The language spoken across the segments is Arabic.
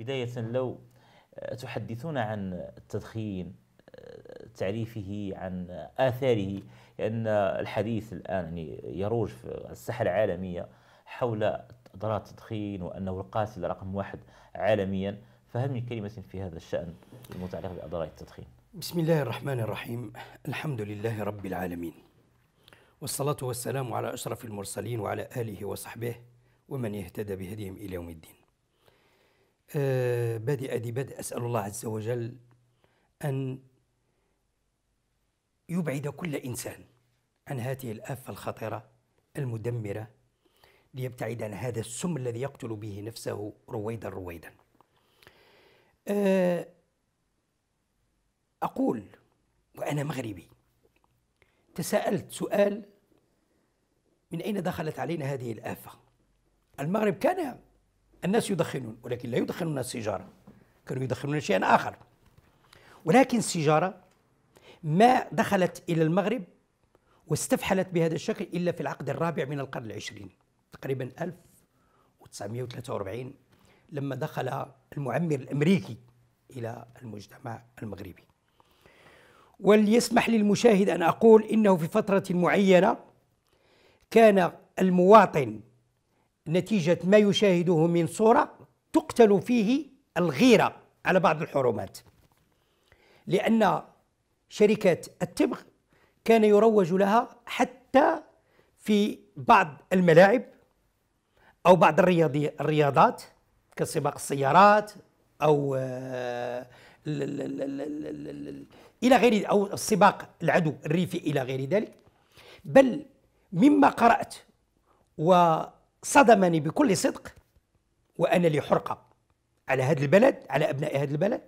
بداية لو آه، تحدثنا عن التدخين آه، تعريفه عن آثاره لأن الحديث الآن يعني يروج في الساحة العالمية حول أضرار التدخين وأنه القاتل رقم واحد عالميا فهل من كلمة في هذا الشأن المتعلقة بأضرار التدخين؟ بسم الله الرحمن الرحيم الحمد لله رب العالمين والصلاة والسلام على أشرف المرسلين وعلى آله وصحبه ومن يهتدى بهديهم إلى يوم الدين آه، بادئ ذي بدء أسأل الله عز وجل أن يبعد كل إنسان عن هذه الآفة الخطرة المدمرة ليبتعد عن هذا السم الذي يقتل به نفسه رويدا رويدا آه، أقول وأنا مغربي تساءلت سؤال من أين دخلت علينا هذه الآفة المغرب كان الناس يدخنون ولكن لا يدخنون السيجارة كانوا يدخنون شيئا آخر ولكن السيجارة ما دخلت إلى المغرب واستفحلت بهذا الشكل إلا في العقد الرابع من القرن العشرين تقريبا 1943 لما دخل المعمر الأمريكي إلى المجتمع المغربي وليسمح للمشاهد أن أقول إنه في فترة معينة كان المواطن نتيجة ما يشاهده من صورة تقتل فيه الغيرة على بعض الحرمات لأن شركات التبغ كان يروج لها حتى في بعض الملاعب أو بعض الرياضات كسباق السيارات أو آه، إلى غير أو السباق العدو الريفي إلى غير ذلك بل مما قرأت و صدمني بكل صدق وأنا لي حرقة على هذا البلد على أبناء هذا البلد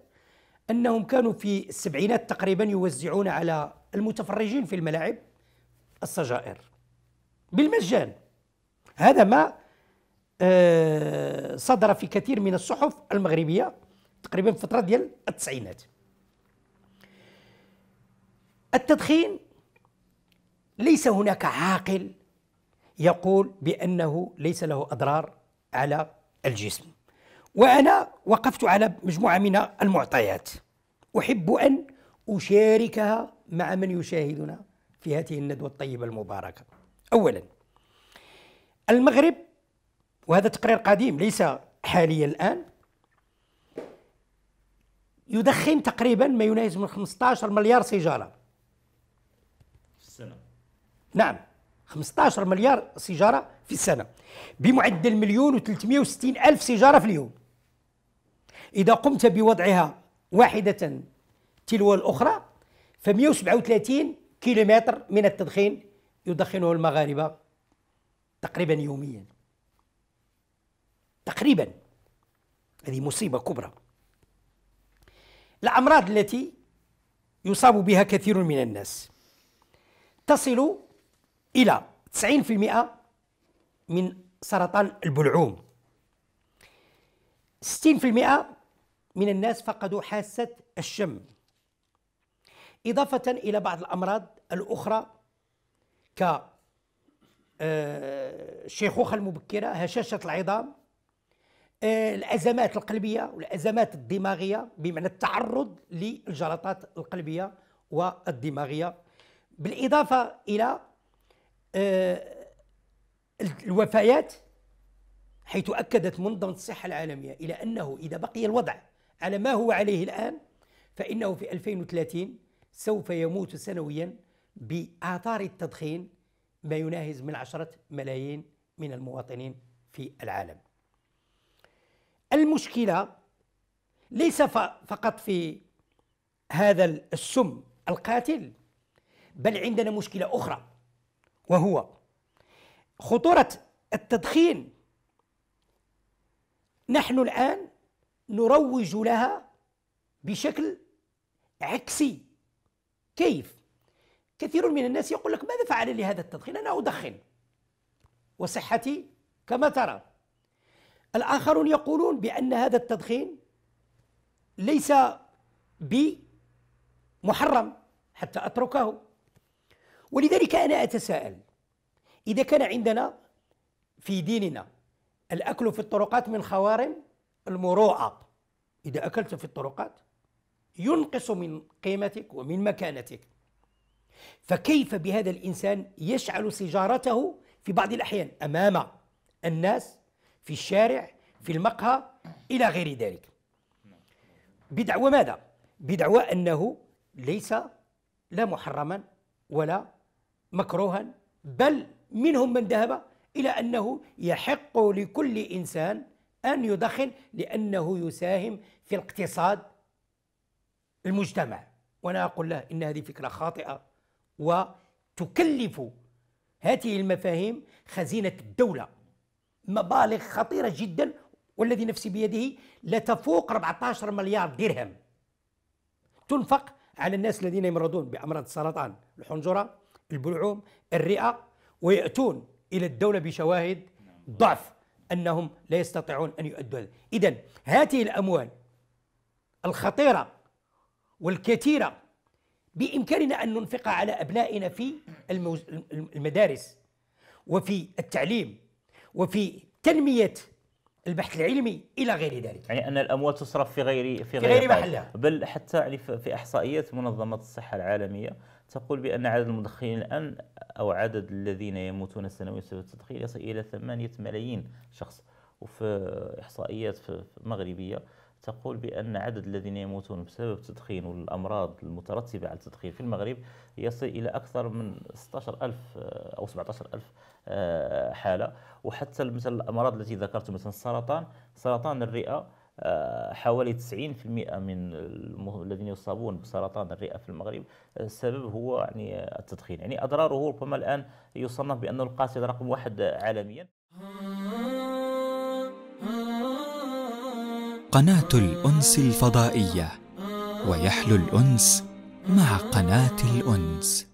أنهم كانوا في السبعينات تقريبا يوزعون على المتفرجين في الملاعب السجائر بالمجان هذا ما آه، صدر في كثير من الصحف المغربية تقريبا في فترة ديال التسعينات التدخين ليس هناك عاقل يقول بأنه ليس له أضرار على الجسم وأنا وقفت على مجموعة من المعطيات أحب أن أشاركها مع من يشاهدنا في هذه الندوة الطيبة المباركة أولا المغرب وهذا تقرير قديم ليس حاليا الآن يدخن تقريبا ما يناهز من 15 مليار سيجارة في السنة نعم 15 مليار سيجاره في السنه بمعدل مليون و360 الف سيجاره في اليوم اذا قمت بوضعها واحده تلو الاخرى ف 137 كيلومتر من التدخين يدخنه المغاربه تقريبا يوميا تقريبا هذه مصيبه كبرى الامراض التي يصاب بها كثير من الناس تصل الى 90% من سرطان البلعوم 60% من الناس فقدوا حاسة الشم إضافة إلى بعض الأمراض الأخرى ك الشيخوخة آه، المبكرة هشاشة العظام آه، الأزمات القلبية والأزمات الدماغية بمعنى التعرض للجلطات القلبية والدماغية بالإضافة إلى آه، الوفيات حيث أكدت منظمة الصحة العالمية إلى أنه إذا بقي الوضع على ما هو عليه الآن فإنه في 2030 سوف يموت سنويا بآثار التدخين ما يناهز من عشرة ملايين من المواطنين في العالم المشكلة ليس فقط في هذا السم القاتل بل عندنا مشكلة أخرى وهو خطورة التدخين نحن الآن نروج لها بشكل عكسي كيف؟ كثير من الناس يقول لك ماذا فعل لهذا التدخين؟ أنا أدخن وصحتي كما ترى الآخرون يقولون بأن هذا التدخين ليس بمحرم حتى أتركه ولذلك انا اتساءل اذا كان عندنا في ديننا الاكل في الطرقات من خوارم المروءه اذا اكلت في الطرقات ينقص من قيمتك ومن مكانتك فكيف بهذا الانسان يشعل سيجارته في بعض الاحيان امام الناس في الشارع في المقهى الى غير ذلك بدعوى ماذا بدعوى انه ليس لا محرما ولا مكروها بل منهم من ذهب إلى أنه يحق لكل إنسان أن يدخن لأنه يساهم في الاقتصاد المجتمع وأنا أقول له إن هذه فكرة خاطئة وتكلف هذه المفاهيم خزينة الدولة مبالغ خطيرة جدا والذي نفسي بيده لا تفوق 14 مليار درهم تنفق على الناس الذين يمرضون بأمراض السرطان الحنجرة البلعوم الرئة ويأتون إلى الدولة بشواهد ضعف أنهم لا يستطيعون أن يؤدوا هذا إذا هذه الأموال الخطيرة والكثيرة بإمكاننا أن ننفقها على أبنائنا في المدارس وفي التعليم وفي تنمية البحث العلمي الى غير ذلك. يعني ان الاموال تصرف في غير في غير, في غير محلها بل حتى يعني في احصائيات منظمه الصحه العالميه تقول بأن عدد المدخنين الآن أو عدد الذين يموتون سنويا بسبب التدخين يصل إلى ثمانية ملايين شخص وفي إحصائيات مغربية تقول بأن عدد الذين يموتون بسبب التدخين والأمراض المترتبة على التدخين في المغرب يصل إلى أكثر من 16 ألف أو 17 ألف آه، حالة وحتى مثل الأمراض التي ذكرت مثلا السرطان سرطان الرئة آه، حوالي 90% من الذين يصابون بسرطان الرئه في المغرب السبب هو يعني التدخين يعني اضراره ربما الان يصنف بانه القاتل رقم واحد عالميا قناه الانس الفضائيه ويحلو الانس مع قناه الانس